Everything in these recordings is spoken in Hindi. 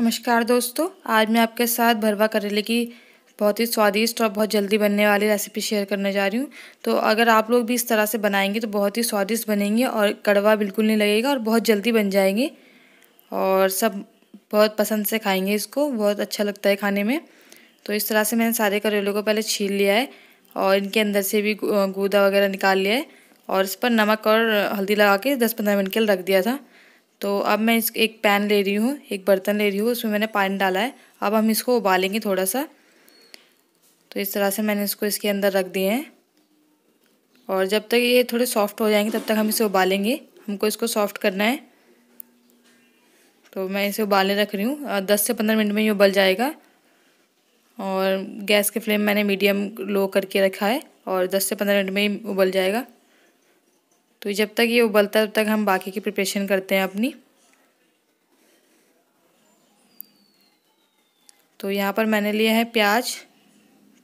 नमस्कार दोस्तों आज मैं आपके साथ भरवा करेले की बहुत ही स्वादिष्ट और बहुत जल्दी बनने वाली रेसिपी शेयर करने जा रही हूँ तो अगर आप लोग भी इस तरह से बनाएंगे तो बहुत ही स्वादिष्ट बनेंगे और कड़वा बिल्कुल नहीं लगेगा और बहुत जल्दी बन जाएंगे और सब बहुत पसंद से खाएंगे इसको बहुत अच्छा लगता है खाने में तो इस तरह से मैंने सारे करेलों को पहले छील लिया है और इनके अंदर से भी गूदा वगैरह निकाल लिया है और इस पर नमक और हल्दी लगा के दस पंद्रह मिनट के लिए रख दिया था तो अब मैं इस एक पैन ले रही हूँ एक बर्तन ले रही हूँ उसमें मैंने पानी डाला है अब हम इसको उबालेंगे थोड़ा सा तो इस तरह से मैंने इसको इसके अंदर रख दिए हैं और जब तक ये थोड़े सॉफ्ट हो जाएंगे तब तक हम इसे उबालेंगे हमको इसको सॉफ्ट करना है तो मैं इसे उबालने रख रही हूँ दस से पंद्रह मिनट में ये उबल जाएगा और गैस के फ्लेम मैंने मीडियम लो करके रखा है और दस से पंद्रह मिनट में ही उबल जाएगा तो जब तक ये उबलता है तब तक हम बाकी की प्रिपरेशन करते हैं अपनी तो यहाँ पर मैंने लिया है प्याज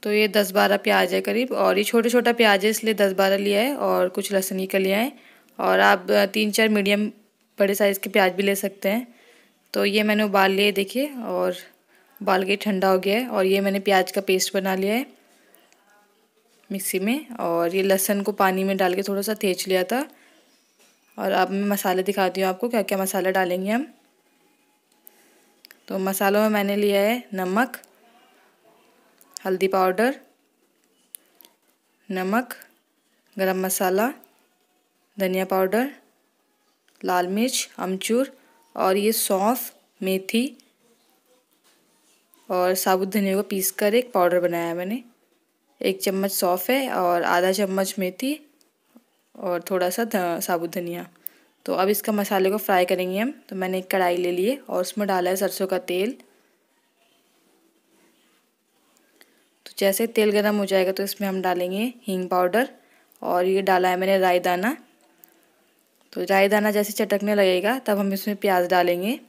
तो ये दस बारह प्याज है करीब और ये छोटा छोटा प्याज है इसलिए दस बारह लिया है और कुछ लहसुन का लिया है और आप तीन चार मीडियम बड़े साइज़ के प्याज भी ले सकते हैं तो ये मैंने उबाल लिए देखिए और उबाल के ठंडा हो गया है और ये मैंने प्याज का पेस्ट बना लिया है मिक्सी में और ये लहसन को पानी में डाल के थोड़ा सा तेज लिया था और अब मैं मसाले दिखाती हूँ आपको क्या क्या मसाला डालेंगे हम तो मसालों में मैंने लिया है नमक हल्दी पाउडर नमक गरम मसाला धनिया पाउडर लाल मिर्च अमचूर और ये सौंफ मेथी और साबुत धनिया को पीस कर एक पाउडर बनाया है मैंने एक चम्मच सौंफ है और आधा चम्मच मेथी और थोड़ा सा साबुत धनिया तो अब इसका मसाले को फ्राई करेंगे हम तो मैंने एक कढ़ाई ले ली है और उसमें डाला है सरसों का तेल तो जैसे तेल गर्म हो जाएगा तो इसमें हम डालेंगे हींग पाउडर और ये डाला है मैंने राई दाना तो राई दाना जैसे चटकने लगेगा तब हम इसमें प्याज डालेंगे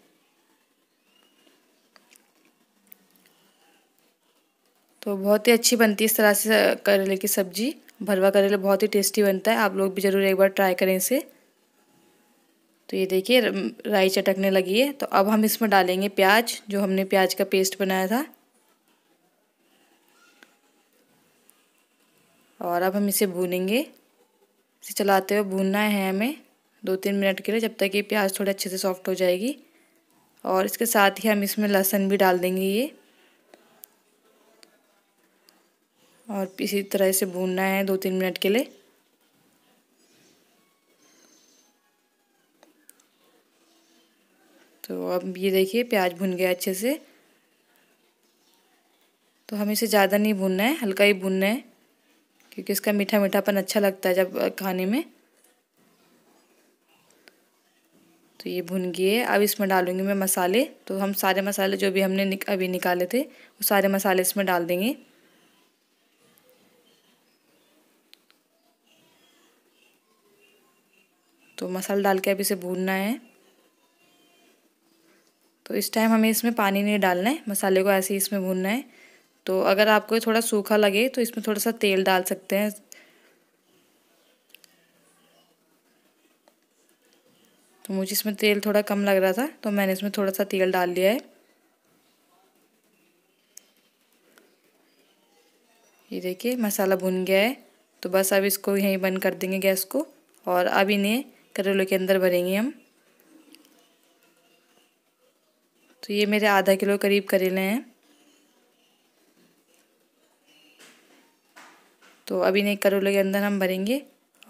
तो बहुत ही अच्छी बनती है इस तरह से करेले की सब्ज़ी भरवा करेला बहुत ही टेस्टी बनता है आप लोग भी ज़रूर एक बार ट्राई करें इसे तो ये देखिए राई चटकने लगी है तो अब हम इसमें डालेंगे प्याज जो हमने प्याज का पेस्ट बनाया था और अब हम इसे भूनेंगे इसे चलाते हुए भूनना है हमें दो तीन मिनट के लिए जब तक ये प्याज थोड़े अच्छे से सॉफ्ट हो जाएगी और इसके साथ ही हम इसमें लहसुन भी डाल देंगे ये और इसी तरह से भूनना है दो तीन मिनट के लिए तो अब ये देखिए प्याज भुन गया अच्छे से तो हमें इसे ज़्यादा नहीं भूनना है हल्का ही भूनना है क्योंकि इसका मीठा मीठापन अच्छा लगता है जब खाने में तो ये भुन गए अब इसमें डालूंगी मैं मसाले तो हम सारे मसाले जो भी हमने निक, अभी निकाले थे वो सारे मसाले इसमें डाल देंगे तो मसाला डाल के अब इसे भूनना है तो इस टाइम हमें इसमें पानी नहीं डालना है मसाले को ऐसे ही इसमें भूनना है तो अगर आपको थोड़ा सूखा लगे तो इसमें थोड़ा सा तेल डाल सकते हैं तो मुझे इसमें तेल थोड़ा कम लग रहा था तो मैंने इसमें थोड़ा सा तेल डाल लिया है ये देखिए मसाला भुन गया है तो बस अब इसको यहीं बंद कर देंगे गैस को और अब इन्हें करेलो के अंदर भरेंगे हम तो ये मेरे आधा किलो करीब करेले हैं तो अभी इन्हें करेलो के अंदर हम भरेंगे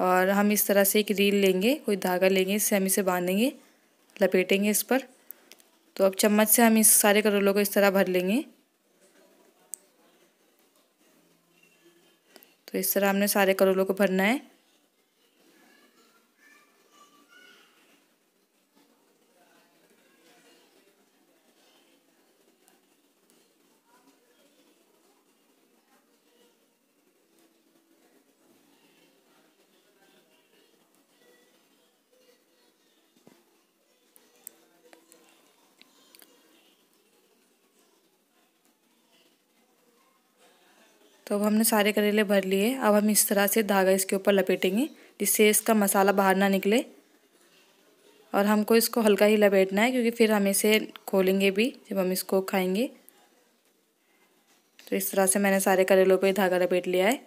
और हम इस तरह से एक रील लेंगे कोई धागा लेंगे इससे हम इसे बांधेंगे लपेटेंगे इस पर तो अब चम्मच से हम इस सारे करेलों को इस तरह भर लेंगे तो इस तरह हमने सारे करोलों को भरना है तो अब हमने सारे करेले भर लिए अब हम इस तरह से धागा इसके ऊपर लपेटेंगे जिससे इसका मसाला बाहर ना निकले और हमको इसको हल्का ही लपेटना है क्योंकि फिर हम इसे खोलेंगे भी जब हम इसको खाएंगे तो इस तरह से मैंने सारे करेलों पर धागा लपेट लिया है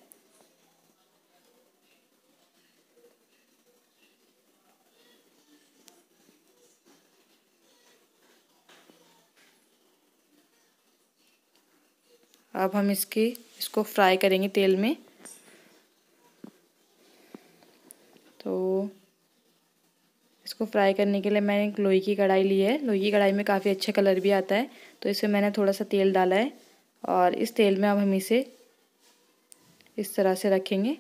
अब हम इसकी इसको फ्राई करेंगे तेल में तो इसको फ्राई करने के लिए मैंने एक लोई की कढ़ाई ली है लोई की कढ़ाई में काफ़ी अच्छा कलर भी आता है तो इसमें मैंने थोड़ा सा तेल डाला है और इस तेल में अब हम इसे इस तरह से रखेंगे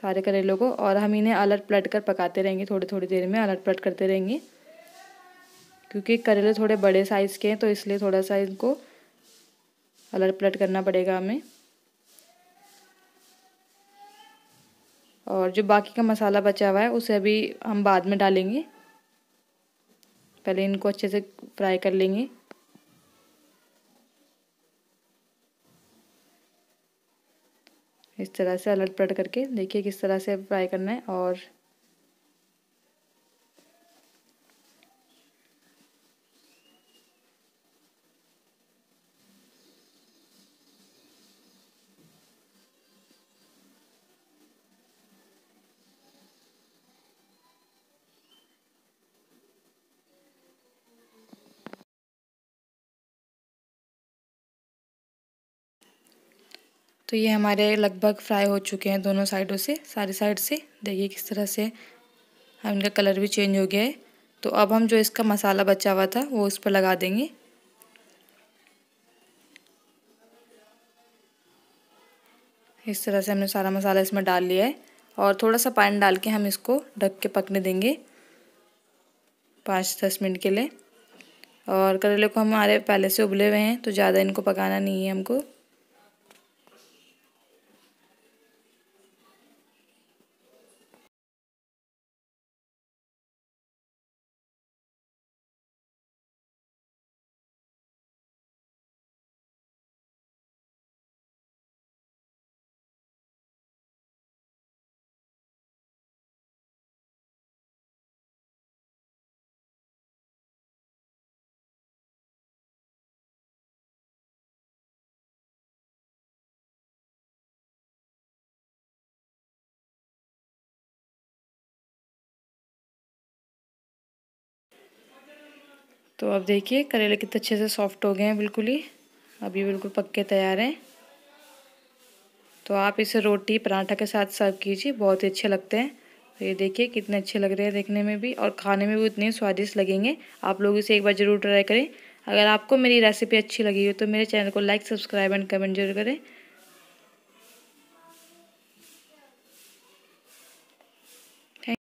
सारे करेलों को और हम इन्हें अलट पलट कर पकाते रहेंगे थोड़ी थोड़ी देर में अलट पलट करते रहेंगे क्योंकि करेले थोड़े बड़े साइज़ के हैं तो इसलिए थोड़ा सा इनको अलट पलट करना पड़ेगा हमें और जो बाकी का मसाला बचा हुआ है उसे अभी हम बाद में डालेंगे पहले इनको अच्छे से फ्राई कर लेंगे इस तरह से अलट पलट करके देखिए किस तरह से फ्राई करना है और तो ये हमारे लगभग फ्राई हो चुके हैं दोनों साइडों से सारी साइड से देखिए किस तरह से हम इनका कलर भी चेंज हो गया है तो अब हम जो इसका मसाला बचा हुआ था वो उस पर लगा देंगे इस तरह से हमने सारा मसाला इसमें डाल लिया है और थोड़ा सा पानी डाल के हम इसको ढक के पकने देंगे पाँच दस मिनट के लिए और करेले को हमारे पहले से उबले हुए हैं तो ज़्यादा इनको पकाना नहीं है हमको तो अब देखिए करेले कितने अच्छे से सॉफ्ट हो गए हैं बिल्कुल ही अभी बिल्कुल पक्के तैयार हैं तो आप इसे रोटी पराठा के साथ सर्व कीजिए बहुत ही अच्छे लगते हैं तो ये देखिए कितने अच्छे लग रहे हैं देखने में भी और खाने में भी उतने स्वादिष्ट लगेंगे आप लोग इसे एक बार ज़रूर ट्राई करें अगर आपको मेरी रेसिपी अच्छी लगी हो तो मेरे चैनल को लाइक सब्सक्राइब एंड कमेंट जरूर करें